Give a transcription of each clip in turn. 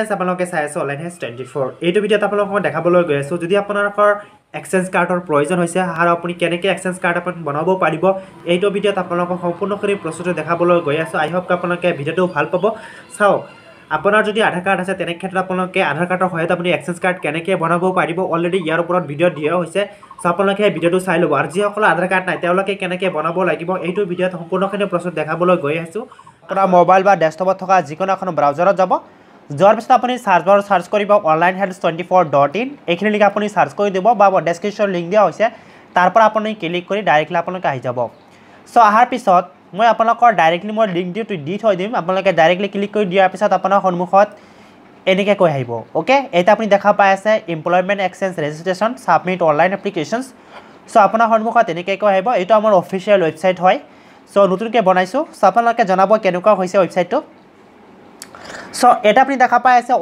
friends আপোনালোকে চাই আছোঁ অনলাইন হেজ টুৱেণ্টি ফ'ৰ এইটো ভিডিঅ'ত আপোনালোকক দেখাবলৈ গৈ আছোঁ যদি আপোনালোকৰ এক্সেঞ্জ কাৰ্ডৰ প্ৰয়োজন হৈছে আৰু আপুনি কেনেকৈ এক্সেঞ্জ কাৰ্ড আপুনি বনাব পাৰিব এইটো ভিডিঅ'ত আপোনালোকক সম্পূৰ্ণখিনি প্ৰস্তুতি দেখাবলৈ গৈ আছোঁ আই হোপ আপোনালোকে ভিডিঅ'টো ভাল পাব চাওক আপোনাৰ যদি আধাৰ কাৰ্ড আছে তেনে ক্ষেত্ৰত আপোনালোকে আধাৰ কাৰ্ডৰ সহায়ত আপুনি এক্সেঞ্জ কাৰ্ড কেনেকৈ বনাব পাৰিব অলৰেডি ইয়াৰ ওপৰত ভিডিঅ' দিয়া হৈছে চ' আপোনালোকে সেই ভিডিঅ'টো চাই ল'ব আৰু যিসকলৰ আধাৰ কাৰ্ড নাই তেওঁলোকে কেনেকৈ বনাব লাগিব এইটো ভিডিঅ'ত সম্পূৰ্ণখিনি প্ৰচেছ দেখাবলৈ গৈ আছোঁ আপোনাৰ মোবাইল বা ডেস্কটপত থকা যিকোনো এখন ব্ৰাউজাৰত যাব যোৱাৰ পিছত আপুনি চাৰ্চ বাৰত চাৰ্চ কৰিব online health twenty four dot in এইখিনি লিখি আপুনি ছাৰ্চ কৰি দিব বা ডেছক্ৰিপশ্যন লিংক দিয়া হৈছে তাৰ পৰা আপুনি ক্লিক কৰি ডাইৰেক্টলি আপোনালোকে আহি যাব চ' অহাৰ পিছত মই আপোনালোকৰ ডাইৰেক্টলি মই লিংকটো দি থৈ দিম আপোনালোকে ডাইৰেক্টলি ক্লিক কৰি দিয়াৰ পিছত আপোনাৰ সন্মুখত এনেকৈ কৈ আহিব অ'কে এতিয়া আপুনি দেখা পাই আছে employment exchange registration submit online application so' আপোনাৰ সন্মুখত এনেকৈ কৈ আহিব এইটো আমাৰ অফিচিয়েল ৱেবছাইট হয় চ' নতুনকৈ বনাইছোঁ চ' আপোনালোকে জনাব কেনেকুৱা হৈছে ৱেবছাইটটো সো এটা আপনি দেখা পাই আছে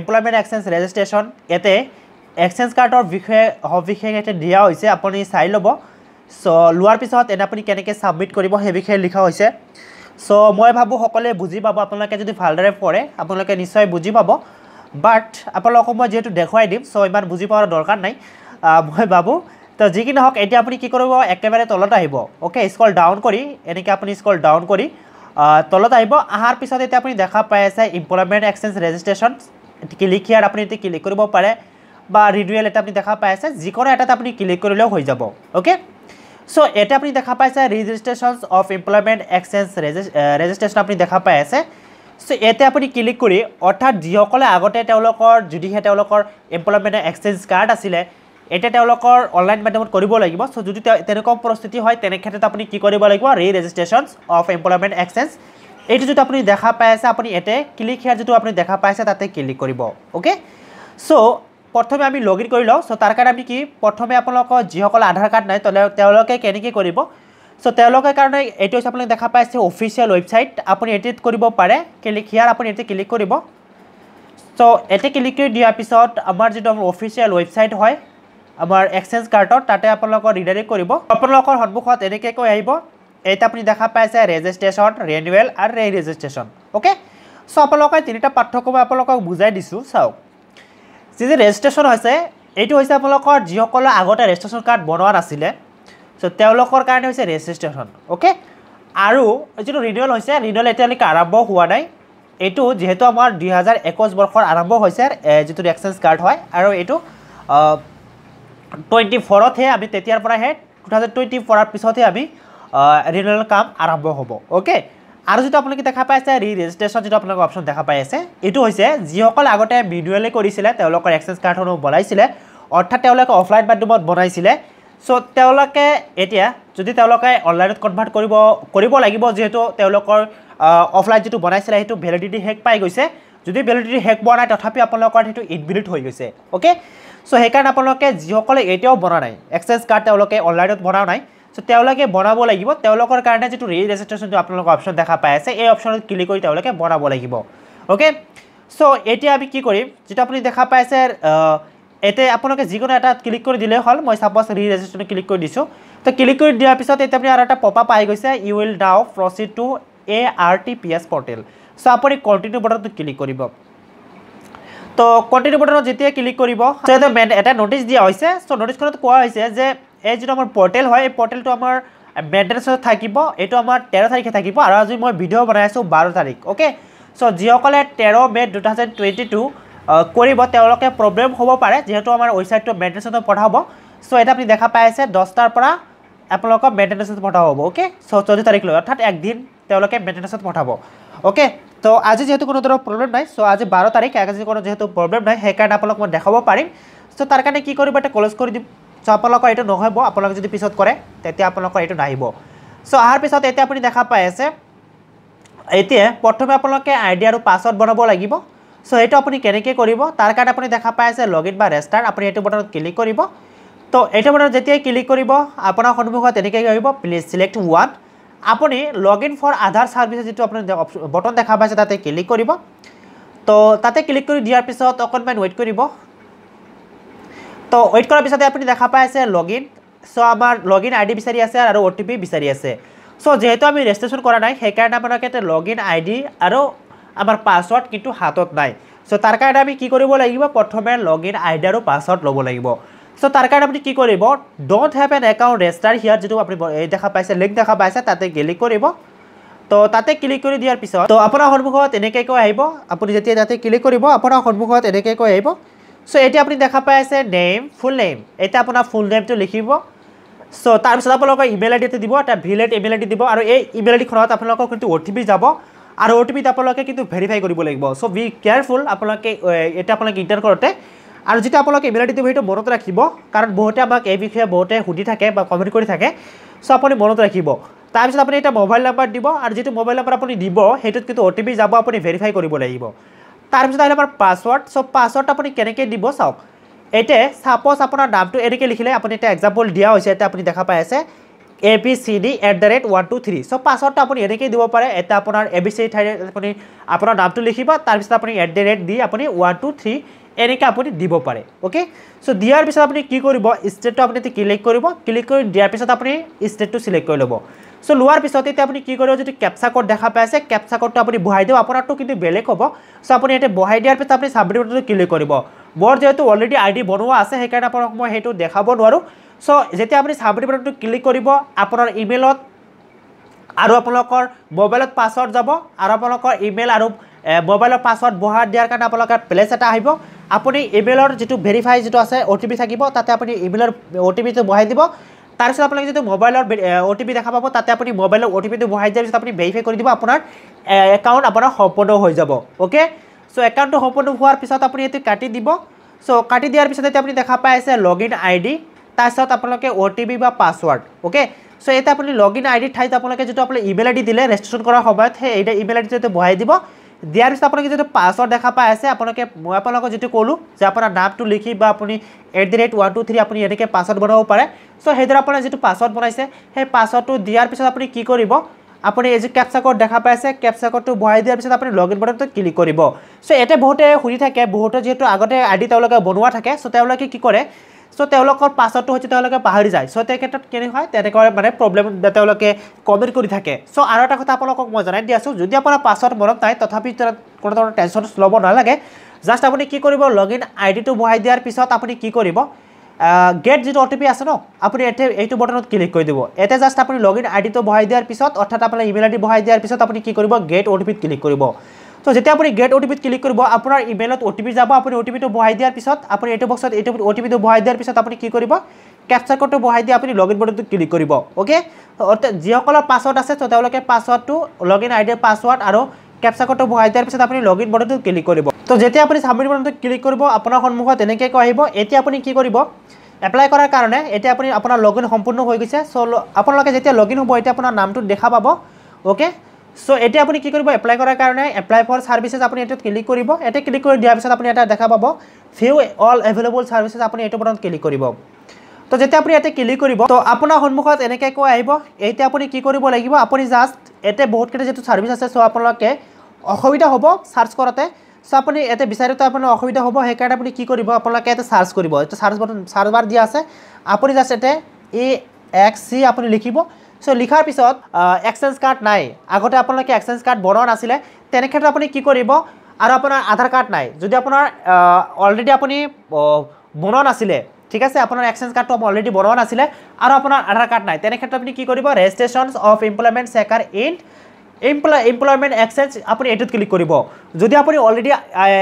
এমপ্লয়মেন্ট এক্সচেঞ্জ ৰেজিস্ট্ৰেশন এতে এক্সচেঞ্জ কাৰ্ডৰ বিষয়ে সবিশেষ এতে দিয়া হৈছে আপুনি চাই ল'ব সো লওয়ার পিছত এটা আপনি কেনেকে সাবমিট করব সে বিষয়ে লিখা হৈছে সো মই ভাবু সকলে বুজি পাব আপোনালোকে যদি ভালদৰে পড়ে আপোনালোকে নিশ্চয় বুজি পাব বাট আপোনালোকক মই যিহেতু দেখুৱাই দিম সো ইমান বুজি পোৱাৰ দরকার নাই মই ভাবু তো যি কি নহওক এতিয়া আপুনি কি করব একেবারে তলত আহিব ওকে স্কল ডাউন কৰি এনেকে আপুনি স্কল ডাউন কৰি তলত আহিব অহাৰ পিছত এতিয়া আপুনি দেখা পাই আছে employment exchange registration click here আপুনি এতিয়া ক্লিক কৰিব পাৰে বা ৰিডুৱেল এটা আপুনি দেখা পাই আছে যিকোনো এটাত আপুনি ক্লিক কৰিলেও হৈ যাব অ'কে চ' এতিয়া আপুনি দেখা পাইছে registration of employment exchange registration আপুনি দেখা পাই আছে চ' এতিয়া আপুনি ক্লিক কৰি অৰ্থাৎ যিসকলে আগতে তেওঁলোকৰ যদিহে তেওঁলোকৰ এমপ্লয়মেণ্ট এক্সেঞ্জ কাৰ্ড আছিলে এটা তেওঁলোকৰ অনলাইন মাধ্যমত কৰিব লাগিব চ' যদি তেনেকুৱা পৰিস্থিতি হয় তেনেক্ষেত্ৰত আপুনি কি কৰিব লাগিব ৰি ৰেজিষ্ট্ৰেশ্যন অফ এমপ্লয়মেণ্ট এক্সেঞ্জ এইটো যদি আপুনি দেখা পাই আছে আপুনি এতে ক্লিক হেয়াৰ যিটো আপুনি দেখা পাই আছে তাতে ক্লিক কৰিব অ'কে চ' প্ৰথমে আমি লগ ইন কৰি লওঁ চ' তাৰ কাৰণে আমি কি প্ৰথমে আপোনালোকৰ যিসকল আধাৰ কাৰ্ড নাই তেওঁলোকে কেনেকৈ কৰিব চ' তেওঁলোকৰ কাৰণে এইটো হৈছে আপোনালোকে দেখা পাই আছে অফিচিয়েল ৱেবছাইট আপুনি এটিত কৰিব পাৰে ক্লিক হিয়াৰ আপুনি এতিয়া ক্লিক কৰিব চ' এতিয়া ক্লিক কৰি দিয়াৰ পিছত আমাৰ যিটো অফিচিয়েল ৱেবছাইট হয় আমার এক্সেঞ্জ কার্ডত তাতে আপনার রিডাইরেক্ট করব আপনার সন্মুখত আহিব এইটা আপনি দেখা পাইছে রেজিষ্ট্রেশন রেনুয়েল আর রে রেজিষ্ট্রেশন ওকে সো আপনার তিনটা পার্থক্য আপনার বুঝাই দিছ চে রেজিষ্ট্রেশন হয়েছে এইটা হয়েছে আপনার যখন আগতে রেজিষ্ট্রেশন কার্ড বনার আসে সোলকর কাৰণে হৈছে ৰেজিষ্ট্ৰেশন ওকে আৰ যে ৰিনুয়েল হয়েছে ৰিনুয়েল এটালেক আৰম্ভ হোৱা নাই এই যেহেতু আমাৰ দুই হাজাৰ একুশ বৰ্ষৰ আৰম্ভ হয়েছে যে এক্সেঞ্জ কাৰ্ড হয় আৰু এই টুৱেণ্টি ফ'ৰতহে আমি তেতিয়াৰ পৰাহে টু থাউজেণ্ড টুৱেণ্টি ফ'ৰৰ পিছতহে আমি ৰিনুৱেল কাম আৰম্ভ হ'ব অ'কে আৰু যিটো আপোনালোকে দেখা পাই আছে ৰি ৰেজিষ্ট্ৰেশ্যন যিটো আপোনালোকে অপশ্যন দেখা পাই আছে এইটো হৈছে যিসকল আগতে মিনুৱেলি কৰিছিলে তেওঁলোকৰ এক্সেঞ্জ কাৰ্ডসমূহ বনাইছিলে অৰ্থাৎ তেওঁলোকে অফলাইন মাধ্যমত বনাইছিলে চ' তেওঁলোকে এতিয়া যদি তেওঁলোকে অনলাইনত কনভাৰ্ট কৰিব কৰিব লাগিব যিহেতু তেওঁলোকৰ অফলাইন যিটো বনাইছিলে সেইটো ভেলিডিটি শেষ পাই গৈছে যদি ভেলিডিটি শেষ পোৱা নাই তথাপি আপোনালোকৰ সেইটো ইনভিলিট হৈ গৈছে অ'কে চ' সেইকাৰণে আপোনালোকে যিসকলে এতিয়াও বনোৱা নাই এক্সেঞ্জ কাৰ্ড তেওঁলোকে অনলাইনত বনোৱা নাই চ' তেওঁলোকে বনাব লাগিব তেওঁলোকৰ কাৰণে যিটো ৰি ৰেজিষ্ট্ৰেশ্যনটো আপোনালোকৰ অপশ্যন দেখা পাই আছে এই অপশ্যনত ক্লিক কৰি তেওঁলোকে বনাব লাগিব অ'কে চ' এতিয়া আমি কি কৰিম যিটো আপুনি দেখা পাই আছে এতিয়া আপোনালোকে যিকোনো এটা ক্লিক কৰি দিলেই হ'ল মই চাপ'জ ৰি ৰেজিষ্ট্ৰেশ্যন ক্লিক কৰি দিছোঁ তো ক্লিক কৰি দিয়াৰ পিছত এতিয়া আপুনি আৰু এটা পপা পাই গৈছে you will now proceed to A R T P S portal so' আপুনি কণ্টিনিউ বটনটো ক্লিক কৰিব তো কন্টিনিউ বটনত যেতিয়া ক্লিক কৰিব কৰব এটা নোটিস দিয়া হৈছে সো নোটিসখনত কোৱা হৈছে যে এই যে আমাৰ প'ৰ্টেল হয় এই প'ৰ্টেলটো আমাৰ মেইনটেনেন্সত থাকিব এইটো আমাৰ তেৰো তাৰিখে থাকিব আৰু আজি মই ভিডিও বনাই আছো বাৰো তাৰিখ ওকে সো যখন তেৰো May two thousand twenty two কৰব প্ৰবলেম হব পাৰে যেহেতু আমাৰ ওয়েবসাইটটা মেইনটেনেন্সত পঠাব সো এটা আপুনি দেখা পাই আছে দশটারপরা আপনার মেইনটেনেন্সত পঠাব ওকে সো চৌদ্দ তারিখ লো অর্থাৎ তেওঁলোকে মেইনটেনেন্সত পঠাব ওকে তো আজি যেহেতু কোনো ধৰণৰ প্ৰব্লেম নাই চ' আজি বাৰ তাৰিখ আজি কোনো যিহেতু প্ৰব্লেম নাই সেইকাৰণে আপোনালোক মই দেখাব পাৰিম চ' তাৰ কাৰণে কি কৰিব এটা ক্ল'জ কৰি দিম চ' আপোনালোকৰ এইটো নহ'ব আপোনালোকে যদি পিছত কৰে তেতিয়া আপোনালোকৰ এইটো নাহিব চ' অহাৰ পিছত এতিয়া আপুনি দেখা পাই আছে এতিয়া প্ৰথমে আপোনালোকে আই আৰু পাছৱৰ্ড বনাব লাগিব চ' এইটো আপুনি কেনেকৈ কৰিব তাৰ কাৰণে আপুনি দেখা পাই আছে লগ ইন বা ৰেষ্টাৰ আপুনি এইটো বটনত ক্লিক কৰিব তো এইটো বটনত যেতিয়াই ক্লিক কৰিব আপোনাৰ সন্মুখত তেনেকৈ আহিব প্লিজ ছিলেক্ট ওৱান আপুনি log in for Aadhaar service যিটো আপুনি বটন দেখা পাইছে তাতে ক্লিক কৰিব তো তাতে ক্লিক কৰি দিয়াৰ পিছত অকণমান ৱেইট কৰিব তো ৱেইট কৰাৰ পিছতে আপুনি দেখা পাই আছে লগ ইন চ' আমাৰ লগইন আই ডি বিচাৰি আছে আৰু অ টি পি বিচাৰি আছে চ' যিহেতু আমি ৰেজিষ্ট্ৰেশ্যন কৰা নাই সেইকাৰণে আপোনালোকে এতিয়া ইন আই ডি আৰু আমাৰ পাছৱৰ্ড কিন্তু হাতত নাই চ' তাৰ কাৰণে আমি কি কৰিব লাগিব প্ৰথমে লগ ইন আই ডি আৰু পাছৱৰ্ড ল'ব লাগিব সো তার কারণে আপনি কি করব ডোট have an account register here যেটা আপনি দেখা পাইছে লিঙ্ক দেখা পাইছে তাতে ক্লিক করব তো তাতে ক্লিক করে দিয়ার পিছত তো আপনার সন্মুখত এনেকাইকে আইব আপনি যেতে তাতে ক্লিক করব আপনার সন্মুখত এনেকাইকে আইব সো এটি আপনি দেখা পাই আছে নেম ফুল নেম এটা আপনার ফুল নেমটা লিখব সো তারপর আপনার ইমেল আইডি দিব একটা ভিলেট ইমেল আইডি দিব আর এই ইমেল আইডি খত আপনার কিন্তু ওটিপি যাব আর ওটিপিতে আপনার কিন্তু ভেরিফাই করবো সো বি কেয়ারফুল আপনাদের এটা আপনাদের ইন্টার করতে আৰু যেতিয়া আপোনালোকে ইমেইল আইডিটো সেইটো মনত ৰাখিব কাৰণ বহুতে আমাক এই বিষয়ে বহুতে সুধি থাকে বা কমেণ্ট কৰি থাকে চ' আপুনি মনত ৰাখিব তাৰপিছত আপুনি এটা মোবাইল নাম্বাৰ দিব আৰু যিটো মোবাইল নাম্বাৰ আপুনি দিব সেইটোত কিন্তু অ' টি পি যাব আপুনি ভেৰিফাই কৰিব লাগিব তাৰপিছত আহিলে আমাৰ পাছৱৰ্ড চ' পাছৱৰ্ড আপুনি কেনেকৈ দিব চাওক এতিয়া ছাপ'জ আপোনাৰ নামটো এনেকৈ লিখিলে আপুনি এটা এক্সাম্পল দিয়া হৈছে এতিয়া আপুনি দেখা পাই আছে A P C D at the rate one two three so' পাছৱৰ্ডটো আপুনি এনেকৈয়ে দিব পাৰে এটা আপোনাৰ এ বি চি ঠাইত আপুনি আপোনাৰ নামটো লিখিব তাৰপিছত আপুনি এট দ্য ৰেট দি আপুনি ওৱান টু থ্ৰী এনেকৈ আপুনি দিব পাৰে অ'কে চ' দিয়াৰ পিছত আপুনি কি কৰিব ষ্টেটটো আপুনি এতিয়া ক্লিক কৰিব ক্লিক কৰি দিয়াৰ পিছত আপুনি ষ্টেটটো চিলেক্ট কৰি ল'ব চ' লোৱাৰ পিছত এতিয়া আপুনি কি কৰিব যদি কেপচা কোড দেখা পাই আছে কেপচা কোডটো আপুনি বহাই দিব আপোনাৰটো কিন্তু বেলেগ হ'ব চ' আপুনি এতিয়া বহাই দিয়াৰ পিছত আপুনি ছাবমিট বাটনটো ক্লিক কৰিব মোৰ যিহেতু অলৰেডি আই ডি বনোৱা আছে সেইকাৰণে আপোনাক মই সেইটো দেখাব নোৱাৰোঁ চ' যেতিয়া আপুনি ছাবমিট বাটনটো ক্লিক কৰিব আপোনাৰ ইমেইলত আৰু আপোনালোকৰ মোবাইলত পাছৱৰ্ড যাব আৰু আপোনালোকৰ ইমেইল আৰু মোবাইলৰ পাছৱৰ্ড বহাৰ দিয়াৰ কাৰণে আপোনালোকৰ প্লেচ এটা আহিব আপুনি ইমেইলৰ যিটো ভেৰিফাই যিটো আছে অ' টি পি থাকিব তাতে আপুনি ইমেইলৰ অ' টি পিটো বহাই দিব তাৰপিছত আপোনালোকে যিটো মোবাইলৰ অ' টি পি দেখা পাব তাতে আপুনি মোবাইলৰ অ' টি পিটো বহাই দিয়াৰ পিছত আপুনি ভেৰিফাই কৰি দিব আপোনাৰ একাউণ্ট আপোনাৰ সম্পূৰ্ণ হৈ যাব অ'কে চ' একাউণ্টটো সম্পূৰ্ণ হোৱাৰ পিছত আপুনি এইটো কাটি দিব চ' কাটি দিয়াৰ পিছত এতিয়া আপুনি দেখা পাই আছে লগ ইন আই ডি তাৰপিছত আপোনালোকে অ' টি পি বা পাছৱৰ্ড অ'কে চ' এতিয়া আপুনি লগ ইন আই ডি ঠাইত আপোনালোকে যিটো আপোনাৰ ইমেইল আই ডি দিলে ৰেজিষ্ট্ৰেশ্যন কৰাৰ সময়ত সেই ইমেইল আই ডিটো বহাই দিব দিয়াৰ পিছত আপোনালোকে যিটো পাছৱৰ্ড দেখা পাই আছে আপোনালোকে মই আপোনালোকক যিটো ক'লোঁ যে আপোনাৰ নামটো লিখি বা আপুনি at the rate one two three আপুনি এনেকৈ পাছৱৰ্ড বনাব পাৰে চ' সেইদৰে আপোনাৰ যিটো পাছৱৰ্ড বনাইছে সেই পাছৱৰ্ডটো দিয়াৰ পিছত আপুনি কি কৰিব আপুনি এই যি কেপচাকৰ দেখা পাই আছে কেপচাকৰটো বহাই দিয়াৰ পিছত আপুনি লগ ইন বটনটো ক্লিক কৰিব চ' ইয়াতে বহুতে সুধি থাকে বহুতে যিহেতু আগতে আই ডি তেওঁলোকে বনোৱা থাকে চ' তেওঁলোকে কি কৰে চ' তেওঁলোকৰ পাছতো হৈছে তেওঁলোকে পাহৰি যায় চ' তেওঁ ক্ষেত্ৰত কেনেকুৱা হয় তেনেকুৱা মানে প্ৰব্লেম তেওঁলোকে কমেণ্ট কৰি থাকে চ' আৰু এটা কথা আপোনালোকক মই জনাই দি আছোঁ যদি আপোনাৰ পাছত মনত নাই তথাপি কোনো ধৰণৰ টেনশ্যন ল'ব নালাগে জাষ্ট আপুনি কি কৰিব লগ ইন আই ডিটো বঢ়াই দিয়াৰ পিছত আপুনি কি কৰিব গেট যিটো অ' টি পি আছে ন আপুনি এইটো বটনত ক্লিক কৰি দিব এতিয়া জাষ্ট আপুনি লগ ইন আই ডিটো বঢ়াই দিয়াৰ পিছত অৰ্থাৎ আপোনাৰ ইমেইল আই ডি বঢ়াই দিয়াৰ পিছত আপুনি কি কৰিব গেট অ' টি পিত ক্লিক কৰিব তো যেতিয়া আপুনি গেট অ টি পিত ক্লিক কৰিব আপোনাৰ ইমেইলত অ' টি পি যাব আপুনি অ টি পিটো বহাই দিয়াৰ পিছত আপুনি এইটো বক্সত অ' টি পিটো বহাই দিয়াৰ পিছত আপুনি কি কৰিব কেপচাৰ কোডটো বহাই দিয়ে আপুনি লগ ইন বটনটো ক্লিক কৰিব অ'কে যিসকলৰ পাছৱৰ্ড আছে তেওঁলোকে পাছৱৰ্ডটো লগ ইন আইডিৰ পাছৱৰ্ড আৰু কেপচাৰ কোডটো বহাই দিয়াৰ পিছত আপুনি লগ ইন বটনটো ক্লিক কৰিব তো যেতিয়া আপুনি ছাবমিট বটনটো ক্লিক কৰিব আপোনাৰ সন্মুখত কৈ আহিব এতিয়া আপুনি কি কৰিব এপ্লাই কৰাৰ কাৰণে এতিয়া আপুনি আপোনাৰ লগ ইন সম্পূৰ্ণ হৈ গৈছে চ' আপোনালোকে যেতিয়া লগ ইন হ'ব এতিয়া আপোনাৰ নামটো দেখা পাব অ'কে সো এটা আপনি কি করব এপ্লাই করার কারণে এপ্লাই ফর সার্ভিসেস আপনি এটা ক্লিক করব এটা ক্লিক করে দিয়ার পিছত আপনি এটা দেখা পাব ফিউ অল এভেলেবল সার্ভিসেস আপনি এটা বটন ক্লিক করব তো যেতে আপনি এটা ক্লিক করব তো আপনার সম্মুখত এনেকে কো আইব এইতে আপনি কি করব লাগিব আপনি জাস্ট এতে বহুত কেটে যেটু সার্ভিস আছে সো আপনাকে অসুবিধা হব সার্চ করতে সো আপনি এতে বিচারিতে আপনার অসুবিধা হব সে কারণে আপনি কি করব আপনাকে এতে সার্চ করব এটা বটন সার্চ দিয়া আছে আপনি জাস্ট এতে এ এক্স সি আপনি লিখব চ' লিখাৰ পিছত এক্সেঞ্জ কাৰ্ড নাই আগতে আপোনালোকে এক্সেঞ্জ কাৰ্ড বনোৱা নাছিলে তেনেক্ষেত্ৰত আপুনি কি কৰিব আৰু আপোনাৰ আধাৰ কাৰ্ড নাই যদি আপোনাৰ অলৰেডি আপুনি বনোৱা নাছিলে ঠিক আছে আপোনাৰ এক্সেঞ্জ কাৰ্ডটো অলৰেডি বনোৱা নাছিলে আৰু আপোনাৰ আধাৰ কাৰ্ড নাই তেনেক্ষেত্ৰত আপুনি কি কৰিব registration of employment seeker in employ employment exchange আপুনি এইটোত ক্লিক কৰিব যদি আপুনি অলৰেডি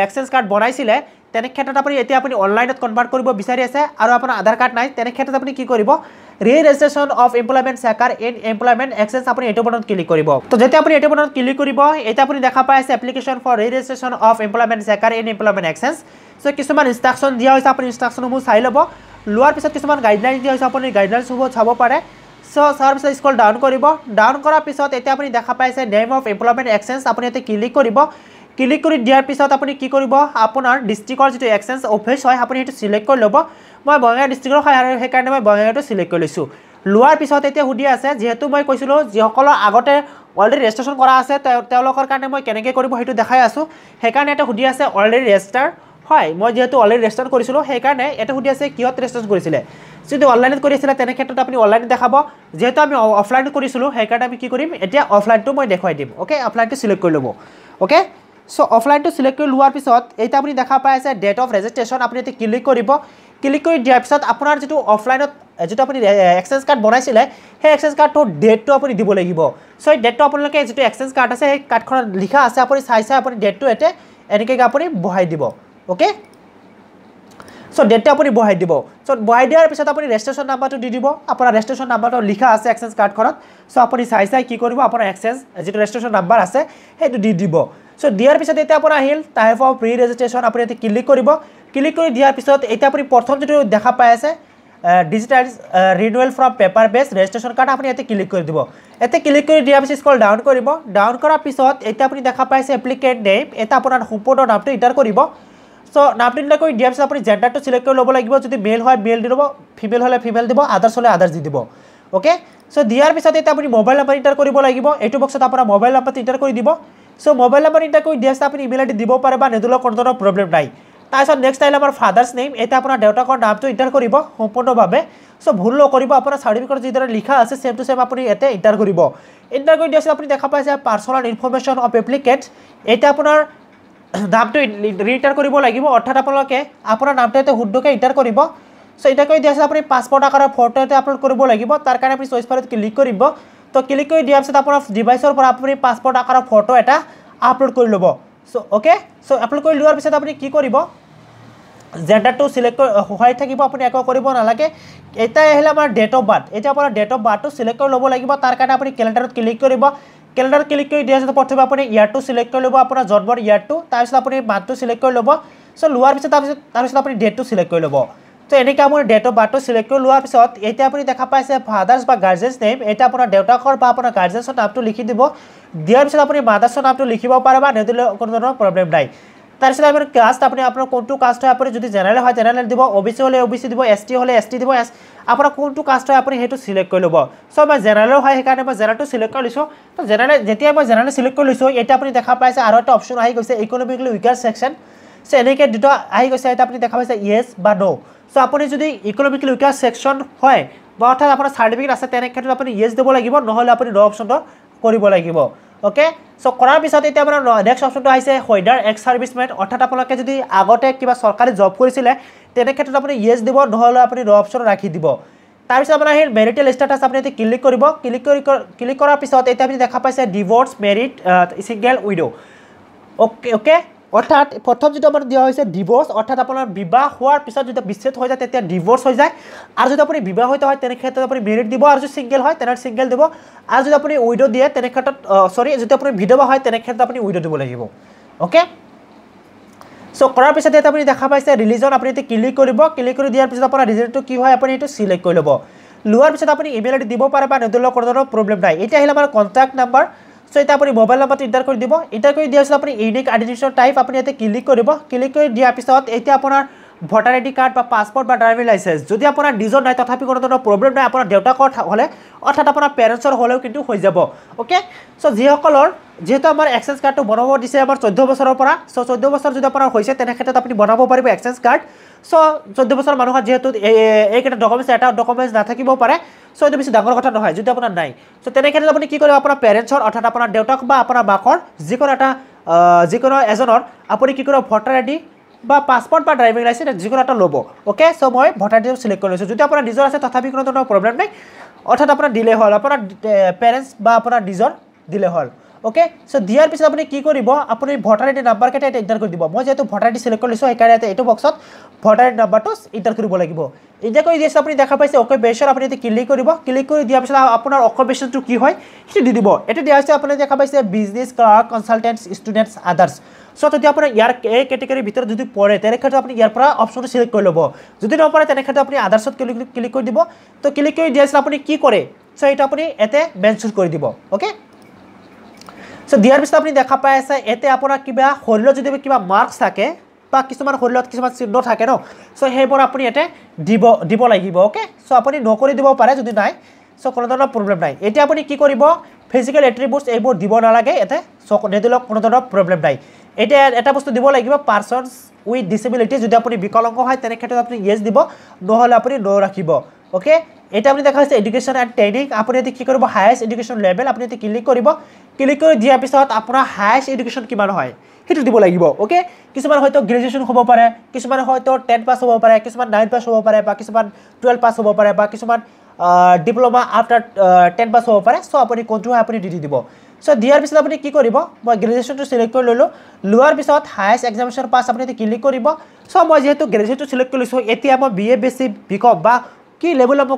এক্সেঞ্জ কাৰ্ড বনাইছিলে তেনে ক্ষেত্ৰত আপনি এটা আপনি অনলাইনত কনভাৰ্ট কৰিব বিচাৰি আছে আৰু আপোনাৰ আধাৰ কাৰ্ড নাই তেনে ক্ষেত্ৰত আপনি কি কৰিব re registration of employment seeker in employment exchange আপুনি এইটো বটন ক্লিক কৰিব তো যেতিয়া আপুনি এইটো বটন ক্লিক কৰিব এতিয়া আপুনি দেখা পাই আছে application for re registration of employment seeker in employment exchange so' কিছুমান ইনষ্ট্ৰাকশ্যন দিয়া হৈছে আপুনি ইনষ্ট্ৰাকশ্যনসমূহ চাই লব লোৱাৰ পিছত কিছুমান গাইডলাইন দিয়া হৈছে আপুনি গাইডলাইন চাব পাৰে চ' চাৰ পিছত স্কুল ডাউন কৰিব ডাউন কৰাৰ পিছত এতিয়া আপুনি দেখা পাইছে নেম অফ এমপ্লয়মেণ্ট অ্যাক্সেস আপুনি এতে ক্লিক কৰিব ক্লিক কৰি দিয়াৰ পিছত আপুনি কি কৰিব আপোনাৰ ডিষ্ট্ৰিক্টৰ যিটো এক্সেঞ্জ অফিচ হয় আপুনি সেইটো ছিলেক্ট কৰি ল'ব মই বঙাইগাঁও ডিষ্ট্ৰিক্টৰ হয় আৰু সেইকাৰণে মই বঙাইগাঁওটো ছিলেক্ট কৰি লৈছোঁ লোৱাৰ পিছত এতিয়া সুধি আছে যিহেতু মই কৈছিলোঁ যিসকলৰ আগতে অলৰেডি ৰেজিষ্ট্ৰেশ্যন কৰা আছে তেওঁলোকৰ কাৰণে মই কেনেকৈ কৰিব সেইটো দেখাই আছোঁ সেইকাৰণে এতিয়া সুধি আছে অলৰেডি ৰেজিষ্টাৰ হয় মই যিহেতু অলৰেডি ৰেজিষ্টাৰ কৰিছিলোঁ সেইকাৰণে এতিয়া সুধি আছে কিহত ৰেজিষ্ট্ৰেশ্যন কৰিছিলে যদি অনলাইনত কৰিছিলে তেনেক্ষেত্ৰত আপুনি অনলাইনত দেখাব যিহেতু আমি অফলাইনত কৰিছিলোঁ সেইকাৰণে আমি কি কৰিম এতিয়া অফলাইনটো মই দেখুৱাই দিম অ'কে অফলাইনটো ছিলেক্ট কৰি ল'ব অ'কে সো অফলাইনটো সিলেক্ট কৰি লোৱাৰ পিছত এতিয়া আপুনি দেখা পাই আছে ডেট অফ ৰেজিষ্ট্ৰেশ্যন আপুনি এতিয়া ক্লিক কৰিব ক্লিক কৰি দিয়াৰ পিছত আপোনাৰ যিটো অফলাইনত যিটো আপুনি এক্সেঞ্জ কাৰ্ড বনাইছিলে সেই এক্সেঞ্জ কাৰ্ডটোৰ ডেটটো আপুনি দিব লাগিব চ' এই ডেটটো আপোনালোকে যিটো এক্সেঞ্জ কাৰ্ড আছে সেই কাৰ্ডখনত লিখা আছে আপুনি চাই চাই আপুনি ডেটটো এতিয়া এনেকৈ আপুনি বঢ়াই দিব অ'কে চ' ডেটটো আপুনি বঢ়াই দিব চ' বঢ়াই দিয়াৰ পিছত আপুনি ৰেজিষ্ট্ৰেশ্যন নাম্বাৰটো দি দিব আপোনাৰ ৰেজিষ্ট্ৰেশ্যন নাম্বাৰটো লিখা আছে এক্সেঞ্জ কাৰ্ডখনত চ' আপুনি চাই চাই কি কৰিব আপোনাৰ এক্সেঞ্জ যিটো ৰেজিষ্ট্ৰেশ্যন নাম্বাৰ আছে সেইটো দি দিব সো দিয়াৰ পিছত এতিয়া আপোনাৰ আহিল টাইপ অফ প্ৰি ৰেজিষ্ট্ৰেশ্যন আপুনি ইয়াতে ক্লিক কৰিব ক্লিক কৰি দিয়াৰ পিছত এতিয়া আপুনি প্ৰথম যিটো দেখা পাই আছে digitise renewal from paper base registration card আপুনি ইয়াতে ক্লিক কৰি দিব ইয়াতে ক্লিক কৰি দিয়াৰ পিছত স্কল ডাউন কৰিব ডাউন কৰাৰ পিছত এতিয়া আপুনি দেখা পাইছে এপ্লিকেণ্ট নেম এটা আপোনাৰ সম্পূৰ্ণ নামটো ইণ্টাৰ কৰিব চ' নামটো ইণ্টাৰ কৰি দিয়াৰ পিছত আপুনি জেণ্ডাৰটো চিলেক্ট কৰি ল'ব লাগিব যদি মেল হয় মেল দি ল'ব ফিমেল হ'লে ফিমেল দিব আদাৰ্ছ হ'লে আদাৰ্ছ দি দিব অ'কে চ' দিয়াৰ পিছত এতিয়া আপুনি মোবাইল নাম্বাৰ ইণ্টাৰ কৰিব লাগিব এইটো বক্সত আপোনাৰ মোবাইল নাম্বাৰটো ইণ্টাৰ কৰি দিব সো মোবাইল নম্বর ইটাকি ডেস্ট আপনি ইমেইল আইডি দিব পারে বা নেদুল কোনো ধরনের প্রবলেম নাই তারপর নেক্সট আইল আমার ফাদার্স নেম এতে আপনার দেউতাকর নামটো ইন্টার করব সম্পূর্ণভাবে সো ভুল করব আপনার সার্টিফিকেট যদি লিখা আছে সেম টু সেম আপনি এতে ইন্টার করব ইন্টার করে দিয়েছে আপনি দেখা পাইছে পার্সোনাল ইনফরমেশন অফ এপ্লিকেট এতে আপনার নামটো রিটার করব লাগিব অর্থাৎ আপনাদের আপনার নামটা এতে শুদ্ধকে ইন্টার করব সো ইটাকি দিয়েছে আপনি পাসপোর্ট আকারের ফটো এটা আপলোড করব লাগিব তার কারণে আপনি চয়েস পারে ক্লিক করবেন তো ক্লিক করে দিয়ার পিছন আপনার ডিভাইসর পর আপনি পাসপোর্ট আকারের ফটো এটা আপলোড করে লব সো ওকে সো আপলোড করে লওয়ার পিছন আপনি কি করব জেন্ডারটো সিলেক্ট হোয়াইট থাকবে আপনি একো করব না এটাই হলে আমার ডেট অফ বার্থ এটা আপনার ডেট অফ বার্থ সিলেক্ট করে লব লাগবে তার কারণে আপনি ক্যালেন্ডারত ক্লিক করব ক্যালেন্ডার ক্লিক করে দিয়ার পিছন আপনি ইয়ারটো সিলেক্ট করে লব আপনার জন্মর ইয়ারটো তারপর আপনি মাত্র সিলেক্ট করে লব সো লওয়ার পিছন তারপর আপনি ডেটটো সিলেক্ট করে লব তো এনেকৈ আপুনি ডেট অফ বাৰ্থটো চিলেক্ট কৰি লোৱাৰ পিছত এতিয়া আপুনি দেখা পাইছে ফাদাৰ্ছ বা গাৰ্জেন্স নেম এতিয়া আপোনাৰ দেউতাকৰ বা আপোনাৰ গাৰ্জেন্সৰ নামটো লিখি দিব দিয়াৰ পিছত আপুনি মাদাৰ্ছৰ নামটো লিখিব পাৰে বা নিদিলে কোনো ধৰণৰ প্ৰব্লেম নাই তাৰপিছত আপুনি কাষ্ট আপুনি আপোনাৰ কোনটো কাষ্ট হয় আপুনি যদি জেনেৰেল হয় জেনেৰেল দিব অ' বি চি হ'লে অ' বি চি দিব এছ টি হ'লে এছ টি দিব এছ আপোনাৰ কোনটো কাষ্ট হয় আপুনি সেইটো চিলেক্ট কৰি ল'ব চ' মই জেনেৰেল হয় সেইকাৰণে মই জেনেৰেলটো চিলেক্ট কৰি লৈছোঁ তো জেনেৰেল যেতিয়া মই জেনেৰেল চিলেক্ট কৰি লৈছোঁ এতিয়া আপুনি দেখা পাইছে আৰু এটা অপশ্যন আহি গৈছে ইকনমিকেলি উইকাৰ ছেকশ্যন চ' এনেকৈ দুটা আহি গৈছে এতিয়া আপুনি দেখা পাইছে য়েছ বা ন' চ' আপুনি যদি ইকনমিক উইকাৰ ছেকশ্যন হয় বা অৰ্থাৎ আপোনাৰ চাৰ্টিফিকেট আছে তেনে ক্ষেত্ৰত আপুনি য়েছ দিব লাগিব নহ'লে আপুনি ন অপশ্যনটো কৰিব লাগিব অ'কে চ' কৰাৰ পিছত এতিয়া আপোনাৰ নেক্সট অপশ্যনটো আহিছে হৈডাৰ এক্স ছাৰ্ভিচমেণ্ট অৰ্থাৎ আপোনালোকে যদি আগতে কিবা চৰকাৰী জব কৰিছিলে তেনে ক্ষেত্ৰত আপুনি য়েছ দিব নহ'লে আপুনি ন অপশ্যন ৰাখি দিব তাৰপিছত আপোনাৰ সেই মেৰিটেল ষ্টেটাছ আপুনি এতিয়া ক্লিক কৰিব ক্লিক কৰি ক্লিক কৰাৰ পিছত এতিয়া আপুনি দেখা পাইছে divorce married single widow' okay okay অৰ্থাৎ প্ৰথম যিটো আপোনাৰ দিয়া হৈছে ডিভৰ্চ অৰ্থাৎ আপোনাৰ বিবাহ হোৱাৰ পিছত যদি বিচ্ছেদ হৈ যায় তেতিয়া ডিভৰ্চ হৈ যায় আৰু যদি আপুনি বিবাহিত হয় তেনেক্ষেত্ৰত আপুনি মেৰিট দিব আৰু যদি ছিংগল হয় তেনেহ'লে ছিংগেল দিব আৰু যদি আপুনি উইড' দিয়ে তেনেক্ষেত্ৰত চৰি যদি আপুনি বিধৱা হয় তেনেক্ষেত্ৰত আপুনি উইড' দিব লাগিব অ'কে চ' কৰাৰ পিছত ইয়াত আপুনি দেখা পাইছে ৰিলিজন আপুনি এতিয়া ক্লিক কৰিব ক্লিক কৰি দিয়াৰ পিছত আপোনাৰ ৰিজাল্টটো কি হয় আপুনি এইটো চিলেক্ট কৰি ল'ব লোৱাৰ পিছত আপুনি ইমেইল আই ডি দিব পাৰে বা নিদিলেও কোনো ধৰণৰ প্ৰব্লেম নাই এতিয়া আহিলে আমাৰ কণ্টেক্ট নাম্বাৰ সো এটা আপনি মোবাইল নম্বরটি এন্টার করে দিব এন্টার করে দিয়া আপনি ইউনিক আইডেন্টিফিকেশন টাইপ আপনি এতে ক্লিক করব ক্লিক করে দিয়ার পিছত এটা আপনার ভোটার আইডি কার্ড বা পাসপোর্ট বা ড্রাইভিং লাইসেন্স যদি আপনার নিজের নাই তথাপি কোনো ধরনের প্রবলেম নাই আপনার দেওতাক হলে অর্থাৎ আপনার পেরেন্টসর হলেও কিন্তু হয়ে যাব ওকে সো যার যেহেতু আমার এক্সেঞ্জ কার্ডটি বনাব দিছে আমার চোদ্দ বছরের সো চোদ্দ বছর যদি আপনার হয়েছে তেনে ক্ষেত্রে আপনি বনাব পারব এক্সেঞ্জ কার্ড সো চোদ্দ বছর মানুষের যেহেতু এইকটা ডকুমেন্টস এটা ডকুমেন্টস না থাকিও পারে সো এটা বেশি ডর কথা নয় যদি আপনার নাই সো তেন ক্ষেত্রে আপনি কি করবেন আপনার পেরেন্টসর অর্থাৎ আপনার দেউতাক বা আপনার মাকর যিকোনো একটা যিকোনো এজনের আপনি কি করবেন ভোটার আইডি বা পাছপৰ্ট বা ড্ৰাইভিং লাইচেঞ্চ যিকোনো এটা ল'ব অ'কে চ' মই ভটাৰ চিলেক্ট কৰি লৈছোঁ যদি আপোনাৰ নিজৰ আছে তথাপি কোনো ধৰণৰ প্ৰব্লেম নাই অৰ্থাৎ আপোনাৰ ডিলে হ'ল আপোনাৰ পেৰেণ্টছ বা আপোনাৰ নিজৰ দিলে হ'ল ওকে সো দিয়ার পিছত আপনি কি করব আপনি ভোটার আইডি নাম্বার কেটে এন্টার করে দিব মই যেহেতু ভোটার আইডি সিলেক্ট করলিছো এখানে এই বক্সত ভোটার আইডি নাম্বারটো এন্টার করব লাগিব এটা কই দিয়েছে আপনি দেখা পাইছে ওকে বেসর আপনি ক্লিক করব ক্লিক করে দিয়া পিছত আপনার অকল বেসরটো কি হয় সেটা দি দিব এটা দিয়া আছে আপনি দেখা পাইছে business clerk consultants students others so যদি আপনার ইয়ার এই ক্যাটেগরির ভিতরে যদি পড়ে তাহলে ক্ষেত্রে আপনি ইয়ারপর অপশনটা সিলেক্ট করে লব যদি নপরে তাদের ক্ষেত্রে আপনি আদার্সত ক্লিক ক্লিক করে দিব তো ক্লিক করে দিয়েছে আপনি কি করে সো এটা আপনি এতে মেনশন করে দিব ওকে সো দিয়ার পিছত আপনি দেখা পাই আছে এতে আপনার কিনা শরীর যদি কিনা মার্কস থাকে বা কিছু শরীর কিছু চিহ্ন থাকে ন সো সেইবর আপনি এতে দিব দিব লাগিব ওকে সো আপনি নকরি দিব পারে যদি নাই সো কোনো ধরনের প্রবলেম নাই এটা আপনি কি করব ফিজিক্যাল এট্রিবিউটস এইবর দিব নালাগে এতে চক নেদিলেও কোনো ধরনের প্রবলেম নাই এটা এটা বস্তু দিব লাগিব পার্সনস উইথ ডিসেবিলিটি যদি আপনি বিকলঙ্গ হয় তেনে ক্ষেত্রে আপনি দিব নহলে আপনি ন রাখব ওকে এটা আপুনি দেখা হৈছে এডুকেশ্যন এণ্ড ট্ৰেইনিং আপুনি যদি কি কৰিব হায়েষ্ট এডুকেশ্যন লেভেল আপুনি যদি ক্লিক কৰিব ক্লিক কৰি দিয়াৰ পিছত আপোনাৰ হায়েষ্ট এডুকেশ্যন কিমান হয় সেইটো দিব লাগিব অ'কে কিছুমান হয়তো গ্ৰেজুৱেশ্যন হ'ব পাৰে কিছুমান হয়তো টেন পাছ হ'ব পাৰে কিছুমান নাইন পাছ হ'ব পাৰে বা কিছুমান টুৱেলভ পাছ হ'ব পাৰে বা কিছুমান ডিপ্ল'মা আফটাৰ টেন পাছ হ'ব পাৰে চ' আপুনি কোনটো হয় আপুনি দি দিব চ' দিয়াৰ পিছত আপুনি কি কৰিব মই গ্ৰেজুৱেশ্যনটো চিলেক্ট কৰি ল'লোঁ লোৱাৰ পিছত হায়েষ্ট এক্সামিনেশ্যন পাছ আপুনি ক্লিক কৰিব চ' মই যিহেতু গ্ৰেজুৱেশ্যনটো চিলেক্ট কৰিছোঁ এতিয়া মই B A B C B Com বা কি লেভেল অফ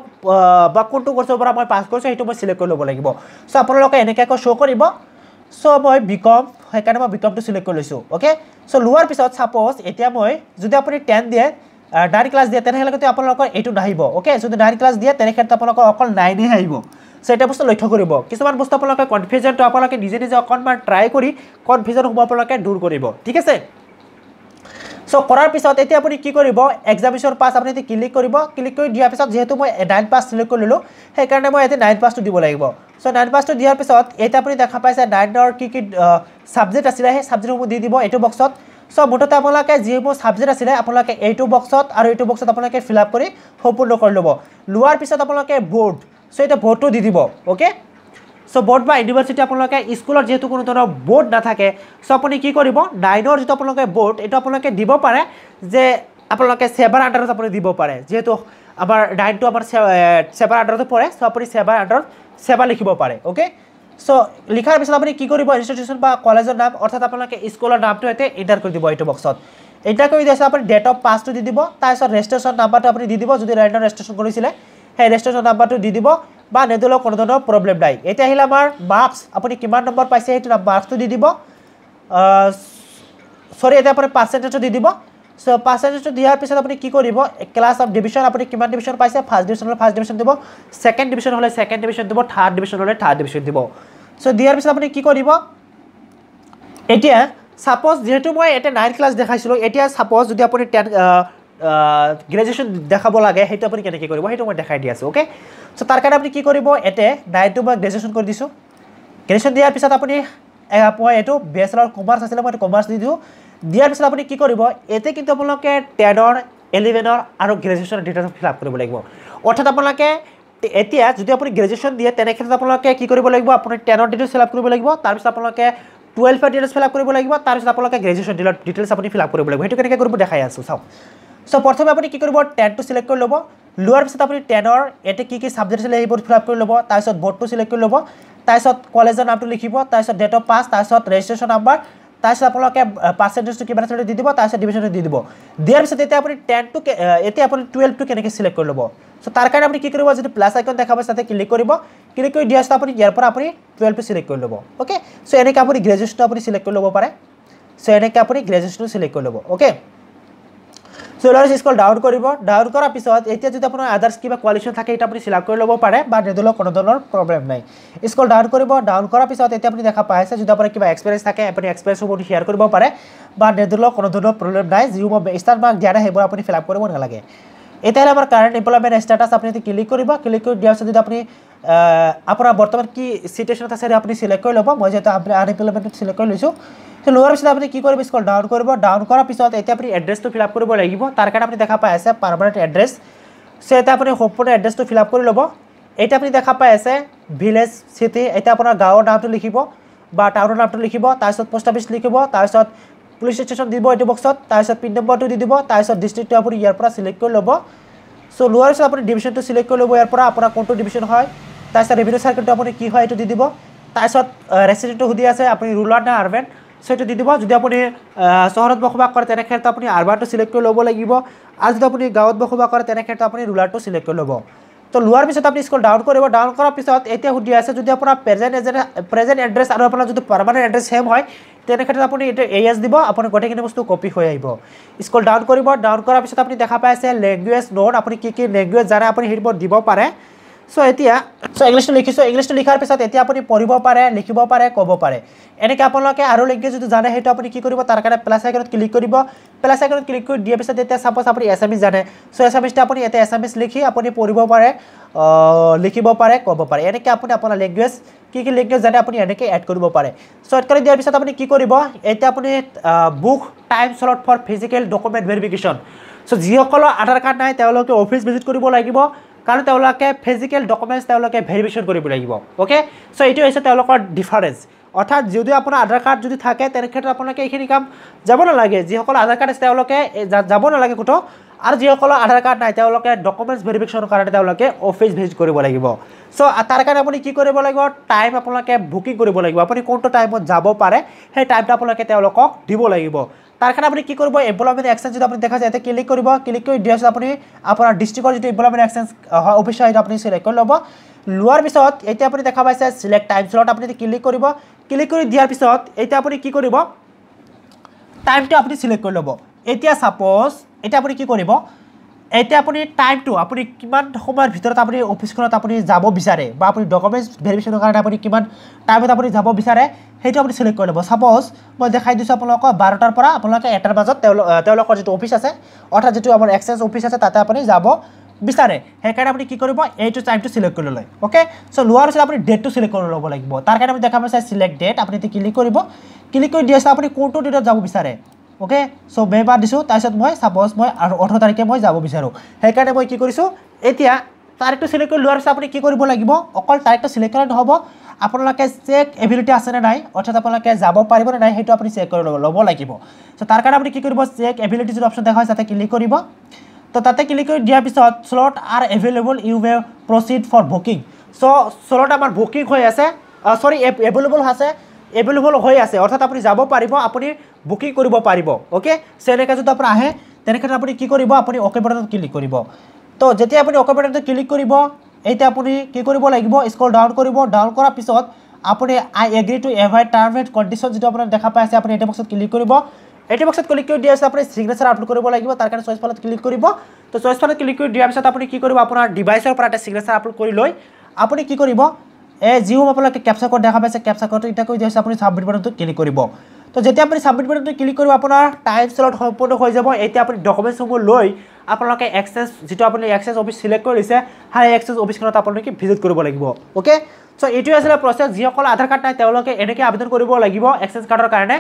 বা কোনটো কৰ্চৰ পৰা মই পাছ কৰিছোঁ সেইটো মই চিলেক্ট কৰি ল'ব লাগিব চ' আপোনালোকে এনেকৈ আকৌ শ্ব' কৰিব চ' মই বিকম সেইকাৰণে মই বিকমটো চিলেক্ট কৰি লৈছোঁ অ'কে চ' লোৱাৰ পিছত চাপ'জ এতিয়া মই যদি আপুনি টেন দিয়ে নাইন ক্লাছ দিয়ে তেনেহ'লেগতে আপোনালোকৰ এইটো নাহিব অ'কে যদি নাইন ক্লাছ দিয়ে তেনে ক্ষেত্ৰত আপোনালোকৰ অকল নাইনহে আহিব চ' এতিয়া বস্তু লক্ষ্য কৰিব কিছুমান বস্তু আপোনালোকে কনফিউজনটো আপোনালোকে নিজে নিজে অকণমান ট্ৰাই কৰি কনফিউজন হ'ব আপোনালোকে দূৰ কৰিব ঠিক আছে সো করার পিছত এটি আপনি কি করব এক্সামিশন পাস আপনি এটি ক্লিক করব ক্লিক করে দিয়ার পিছত যেহেতু মই নাইন পাস সিলেক্ট করে লো সেই কারণে মই এটি নাইন পাস দিব লাগিব সো নাইন পাস দিয়ার পিছত এটা আপনি দেখা পাইছে নাইনর কি কি সাবজেক্ট আসে সেই সাবজেক্ট দিয়ে দিব এই বক্সত সো মুঠতে আপনাদের যুদ্ধ সাবজেক্ট আসে আপনাদের এই বক্সত আর এই বক্সত আপনাদের ফিল আপ করে সম্পূর্ণ করে লোব লওয়ার পিছত আপনাদের ভোট সো এটা ভোটটা দিয়ে দিব ওকে সো বোর্ড বা ইউনিভার্সিটি আপনাদের স্কুলের যেহেতু কোনো ধরনের বোর্ড না থাকে সো আপনি কি করব নাইনের যে আপনাদের বোর্ড এই আপনাদের দিব পারে যে আপনাদের সেভার আন্ডারত আপনি দিব পারে যেহেতু আমার নাইন তো আমার সেভার আন্ডারত পড়ে সো আপনি সেভার আন্ডারত সেবা লিখব পারে ওকে সো লিখার পিছন আপনি কি করব ইনস্টিটিউশন বা কলেজের নাম অর্থাৎ আপনাদের স্কুলের নামটো এতে এন্টার করে দিব এই বক্সত এন্টার করে দিয়েছে আপনি ডেট অফ পাসটা দিয়ে দিব তারপর রেজিস্ট্রেশন নাম্বারটা আপনি দিয়ে দিব যদি রাইডর রেজিস্ট্রেশন করেছিল সেই রেজিস্ট্রেশন নাম্বারটা দিয়ে দিব বা নেদুলেও কোনো ধৰণৰ প্ৰব্লেম নাই এতিয়া আহিলে আমাৰ মাৰ্কছ আপুনি কিমান নম্বৰ পাইছে সেইটো মাৰ্কছটো দি দিব চৰি এতিয়া আপুনি পাৰ্চেণ্টেজটো দি দিব চ' পাৰ্চেণ্টেজটো দিয়াৰ পিছত আপুনি কি কৰিব ক্লাছ অফ ডিভিশ্যন আপুনি কিমান ডিভিজন পাইছে ফাৰ্ষ্ট ডিভিশ্যন হ'লে ফাৰ্ষ্ট ডিভিশ্যন দিব ছেকেণ্ড ডিভিশ্যন হ'লে ছেকেণ্ড ডিভিশ্যন দিব থাৰ্ড ডিভিশ্যন হ'লে থাৰ্ড ডিভিজন দিব চ' দিয়াৰ পিছত আপুনি কি কৰিব এতিয়া ছাপ'জ যিহেতু মই এতিয়া নাইন ক্লাছ দেখাইছিলোঁ এতিয়া চাপ'জ যদি আপুনি টেন গ্ৰেজুৱেশ্যন দেখাব লাগে সেইটো আপুনি কেনেকৈ কৰিব সেইটো মই দেখাই দি আছোঁ অ'কে সো তার কারণে আপনি কি করব এতে নাইনটো মানে গ্রেজুয়েশন করে দিছো গ্রেজুয়েশন দিয়ার পিছত আপনি এইটো বেচেলর কমার্স আসলে মানে কমার্স দি দিও দিয়ার পিছত আপনি কি করব এতে কিন্তু আপনাদের টেনর ইলেভেনের আর গ্রেজুয়েশনের ডিটেলস ফিল আপ লাগিব অর্থাৎ আপনাদের এতিয়া যদি আপনি গ্রেজুয়েশন দিয়ে তেনে ক্ষেত্রে আপনাদের কি লাগিব আপনি টেনর ডিটেলস ফিল আপ করব তারপর আপনাদের টুয়েলভ ডিটেলস ফিল আপ করব তারপর আপনাদের গ্রেজুয়েশন ডিটেলস আপনি ফিল আপ লাগিব সেটা কেনকে করব দেখাই আসো সব সো প্রথমে আপনি কি করব টেন টু সিলেক্ট করে লোক লোৱাৰ পিছত আপুনি টেনৰ এতিয়া কি কি ছাবজেক্ট আছিলে সেইবোৰ ফিলআপ কৰি ল'ব তাৰপিছত বোৰ্ডটো ছিলেক্ট কৰি ল'ব তাৰপিছত কলেজৰ নামটো লিখিব তাৰপিছত ডেট অফ পাছ তাৰপিছত ৰেজিষ্ট্ৰেশ্যন নাম্বাৰ তাৰপিছত আপোনালোকে পাৰ্চেণ্টেজটো কিমান আছিলে দি দিব তাৰপিছত ডিভিশ্যনটো দি দিব দিয়াৰ পিছত এতিয়া আপুনি টেনটো এতিয়া আপুনি টুৱেলভটো কেনেকৈ ছিলেক্ট কৰি ল'ব চ' তাৰ কাৰণে আপুনি কি কৰিব যদি প্লাছ আইকন দেখাব তাতে ক্লিক কৰিব ক্লিক কৰি দিয়াৰ পিছত আপুনি ইয়াৰ পৰা আপুনি টুৱেলভটো ছিলেক্ট কৰি ল'ব অ'কে চ' এনেকৈ আপুনি গ্ৰেজুৱেশ্যনটো আপুনি ছিলেক্ট কৰি ল'ব পাৰে চ' এনেকৈ আপুনি গ্ৰেজুৱেশ্যনটো ছিলেক্ট কৰি ল'ব অ'কে সো লৰাৰ স্কল ডাউন কৰিব ডাউন কৰাৰ পিছত এতিয়া যদি আপোনাৰ আদাৰ্ছ কিবা কোৱালিফিকেশ্যন থাকে এতিয়া আপুনি চিলেক্ট কৰি ল'ব পাৰে বা নেদলৰ কোনো ধৰণৰ প্ৰব্লেম নাই স্কল ডাউন কৰিব ডাউন কৰাৰ পিছত এতিয়া আপুনি দেখা পাই আছে যদি আপোনাৰ কিবা এক্সপেৰিয়েঞ্চ থাকে আপুনি এক্সপেৰিয়েঞ্চবোৰ শ্বেয়াৰ কৰিব পাৰে বা নেদলৰ কোনো ধৰণৰ প্ৰব্লেম নাই যিবোৰ ষ্টাৰ্ট মাৰ্ক দিয়া নাই সেইবোৰ আপুনি ফিল আপ কৰিব নালাগে এতিয়াহ'লে আমাৰ কাৰেণ্ট এমপ্লয়মেণ্ট ষ্টেটাছ আপুনি যদি ক্লিক কৰিব ক্লিক কৰি দিয়াৰ পিছত যদি আপুনি আপোনাৰ বৰ্তমান কি চিটুৱেশ্যনত আছে আপুনি চিলেক্ট কৰি ল'ব মই যিহেতু আপুনি আনএমপ্লয়মেণ্টত চিলেক্ট কৰি লৈছোঁ সেই লোৱাৰ পিছত আপুনি কি কৰিব স্কুল ডাউন কৰিব ডাউন কৰাৰ পিছত এতিয়া আপুনি এড্ৰেছটো ফিল আপ কৰিব লাগিব তাৰ কাৰণে আপুনি দেখা পাই আছে পাৰ্মানেণ্ট এড্ৰেছ চ' এতিয়া আপুনি সম্পূৰ্ণ এড্ৰেছটো ফিল আপ কৰি ল'ব এতিয়া আপুনি দেখা পাই আছে ভিলেজ চিটি এতিয়া আপোনাৰ গাঁৱৰ নামটো লিখিব বা টাউনৰ নামটো লিখিব তাৰপিছত পোষ্ট অফিচ লিখিব তাৰপিছত পুলিচ ষ্টেচন দিব এইটো বক্সত তাৰপিছত পিন নম্বৰটো দি দিব তাৰপিছত ডিষ্ট্ৰিক্টটো আপুনি ইয়াৰ পৰা চিলেক্ট কৰি ল'ব চ' লোৱাৰ পিছত আপুনি ডিভিজনটো চিলেক্ট কৰি ল'ব ইয়াৰ পৰা আপোনাৰ কোনটো ডিভিজন হয় তাৰপিছত ৰেভিনিউ চাৰ্কেলটো আপুনি কি হয় এইটো দি দিব তাৰপিছত ৰেচিডেণ্টটো সুধি আছে আপুনি ৰুৰেল নে আৰ্বেন চ' এইটো দি দিব যদি আপুনি চহৰত বসবাস কৰে তেনেক্ষেত্ৰত আপুনি আৰ্বানটো ছিলেক্ট কৰি ল'ব লাগিব আৰু যদি আপুনি গাঁৱত বসবাস কৰে তেনেক্ষেত্ৰত আপুনি ৰুলাৰটো ছিলেক্ট কৰি ল'ব তো লোৱাৰ পিছত আপুনি স্কুল ডাউন কৰিব ডাউন কৰাৰ পিছত এতিয়া সুধি আছে যদি আপোনাৰ প্ৰেজেণ্ট এজেণ্ট প্ৰেজেণ্ট এড্ৰেছ আৰু আপোনাৰ যদি পাৰ্মানেণ্ট এড্ৰেছ ছেম হয় তেনেক্ষেত্ৰত আপুনি এতিয়া এই এছ দিব আপুনি গোটেইখিনি বস্তু কপি হৈ আহিব স্কুল ডাউন কৰিব ডাউন কৰাৰ পিছত আপুনি দেখা পাই আছে লেংগুৱেজ নোট আপুনি কি কি লেংগুৱেজ জানে আপুনি সেইবোৰ দিব পাৰে সো এতিয়া সো ইংলিশটো লিখিছোঁ ইংলিছটো লিখাৰ পিছত এতিয়া আপুনি পঢ়িব পাৰে লিখিব পাৰে ক'ব পাৰে এনেকৈ আপোনালোকে আৰু লেংগুৱেজ যিটো জানে সেইটো আপুনি কি কৰিব তাৰ কাৰণে প্লাছ আইকনত ক্লিক কৰিব প্লাছ আইকনত ক্লিক কৰি দিয়াৰ পিছত এতিয়া চাপ'জ আপুনি এছামিজ জানে চ' এছামিজটো আপুনি এতিয়া এছামিজ লিখি আপুনি পঢ়িব পাৰে লিখিব পাৰে ক'ব পাৰে এনেকৈ আপুনি আপোনাৰ লেংগুৱেজ কি কি লেংগুৱেজ জানে আপুনি এনেকৈ এড কৰিব পাৰে চ' এড কৰি দিয়াৰ পিছত আপুনি কি কৰিব এতিয়া আপুনি book time slot for physical document verification so' যিসকলৰ আধাৰ কাৰ্ড নাই তেওঁলোকে অফিচ ভিজিট কৰিব লাগিব কাৰণ তেওঁলোকে ফিজিকেল ডকুমেণ্টছ তেওঁলোকে ভেৰিফিকেশ্যন কৰিব লাগিব অ'কে চ' এইটো হৈছে তেওঁলোকৰ ডিফাৰেঞ্চ অৰ্থাৎ যদি আপোনাৰ আধাৰ কাৰ্ড যদি থাকে তেনেক্ষেত্ৰত আপোনালোকে এইখিনি কাম যাব নালাগে যিসকলৰ আধাৰ কাৰ্ড আছে তেওঁলোকে যাব নালাগে কোনো আৰু যিসকলৰ আধাৰ কাৰ্ড নাই তেওঁলোকে ডকুমেণ্টছ ভেৰিফিকেশ্যনৰ কাৰণে তেওঁলোকে অফিচ ভিজিট কৰিব লাগিব চ' তাৰ কাৰণে আপুনি কি কৰিব লাগিব টাইম আপোনালোকে বুকিং কৰিব লাগিব আপুনি কোনটো টাইমত যাব পাৰে সেই টাইমটো আপোনালোকে তেওঁলোকক দিব লাগিব তাৰ কাৰণে আপুনি কি কৰিব এমপ্লয়মেন্ট এক্সেঞ্জ যদি আপুনি দেখা যায় এতিয়া ক্লিক কৰিব ক্লিক কৰে দিয়ে আপনি আপনাৰ ডিস্ট্ৰিক্টৰ যদি এমপ্লয়মেন্ট এক্সচেঞ্জ অফিস হয় আপনি সিলেক্ট কৰে লব লোৱাৰ পিছত এতিয়া আপুনি দেখা পাইছে চিলেক্ট টাইম স্লট আপনি ক্লিক কৰিব ক্লিক কৰি দিয়াৰ পিছত এতিয়া আপুনি কি কৰিব টাইমটো আপুনি চিলেক্ট কৰি লব এতিয়া চাপ'জ এতিয়া আপুনি কি কৰিব এতিয়া আপুনি টাইমটো আপুনি কিমান সময়ৰ ভিতৰত আপুনি অফিচখনত আপুনি যাব বিচাৰে বা আপুনি ডকুমেণ্টছ ভেৰিফিকেশ্যনৰ কাৰণে আপুনি কিমান টাইমত আপুনি যাব বিচাৰে সেইটো আপুনি চিলেক্ট কৰি ল'ব ছাপ'জ মই দেখাই দিছোঁ আপোনালোকৰ বাৰটাৰ পৰা আপোনালোকে এটাৰ মাজত তেওঁলোকৰ যিটো অফিচ আছে অৰ্থাৎ যিটো আমাৰ এক্সেঞ্জ অফিচ আছে তাতে আপুনি যাব বিচাৰে সেইকাৰণে আপুনি কি কৰিব এইটো টাইমটো চিলেক্ট কৰি ল'লে অ'কে চ' লোৱাৰ পিছত আপুনি ডেটটো চিলেক্ট কৰি ল'ব লাগিব তাৰ কাৰণে আপুনি দেখা পাইছে চিলেক্ট ডেট আপুনি এতিয়া ক্লিক কৰিব ক্লিক কৰি দিয়া আপুনি কোনটো ডেটত যাব বিচাৰে ওকে সো মে বাদ দিছোঁ তাৰপিছত মই চাপ'জ মই আৰু ওঠৰ তাৰিখে মই যাব বিচাৰোঁ সেইকাৰণে মই কি কৰিছোঁ এতিয়া তাৰিখটো চিলেক্ট কৰি লোৱাৰ পিছত আপুনি কি কৰিব লাগিব অকল তাৰিখটো চিলেক্ট কৰাই নহ'ব আপোনালোকে চেক এবিলিটি আছেনে নাই অৰ্থাৎ আপোনালোকে যাব পাৰিবনে নাই সেইটো আপুনি চেক কৰি ল'ব ল'ব লাগিব চ' তাৰ কাৰণে আপুনি কি কৰিব চেক এবিলিটি যোনটো অপশ্যন দেখা হয় তাতে ক্লিক কৰিব তো তাতে ক্লিক কৰি দিয়াৰ পিছত slot are available you may proceed for booking so' slot আমাৰ বুকিং হৈ আছে চৰি এভেইলেবল আছে এভেইলেবল হৈ আছে অৰ্থাৎ আপুনি যাব পাৰিব আপুনি বুকিং কৰিব পাৰিব অ'কে সেনেকৈ যদি আপোনাৰ আহে তেনেক্ষেত্ৰত আপুনি কি কৰিব আপুনি অকে বাটনত ক্লিক কৰিব তো যেতিয়া আপুনি অকে বাটনটো ক্লিক কৰিব এতিয়া আপুনি কি কৰিব লাগিব স্কল ডাউন কৰিব ডাউন কৰাৰ পিছত আপুনি I agree to ever term and condition যিটো আপোনাৰ দেখা পাই আছে আপুনি এইটো বক্সত ক্লিক কৰিব এইটো বক্সত ক্লিক কৰি দিয়া আছে আপুনি ছিগনেচাৰ আপলোড কৰিব লাগিব তাৰ কাৰণে চইচ ফলত ক্লিক কৰিব তো চইচ ফলত ক্লিক কৰি দিয়াৰ পিছত আপুনি কি কৰিব আপোনাৰ ডিভাইচৰ পৰা এটা ছিগনেচাৰ আপলোড কৰি লৈ আপুনি কি কৰিব এই যিসমূহ আপোনালোকে কেপচা দেখা পাইছে কেপচা এতিয়া কৰি দিয়া আছে আপুনি চাবমিট ক্লিক কৰিব তো যেতিয়া আপুনি ছাবমিট বাটনটো ক্লিক কৰিব আপোনাৰ টাইম চেলত সম্পূৰ্ণ হৈ যাব এতিয়া আপুনি ডকুমেণ্টছসমূহ লৈ আপোনালোকে এক্সেছ যিটো আপুনি এক্সেছ অফিচ ছিলেক্ট কৰি লৈছে সেই এক্সেছ অফিচখনত আপোনালোকে ভিজিট কৰিব লাগিব অ'কে চ' এইটোৱে আছিলে প্ৰচেছ যিসকল আধাৰ কাৰ্ড নাই তেওঁলোকে এনেকৈ আবেদন কৰিব লাগিব এক্সেছ কাৰ্ডৰ কাৰণে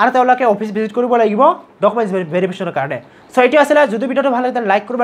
আৰু তেওঁলোকে অফিচ ভিজিট কৰিব লাগিব ডকুমেণ্টছ ভেৰিফিকেশ্যনৰ কাৰণে চ' এইটো আছিলে যদি ভিডিঅ'টো ভাল লাগিলে লাইক কৰিব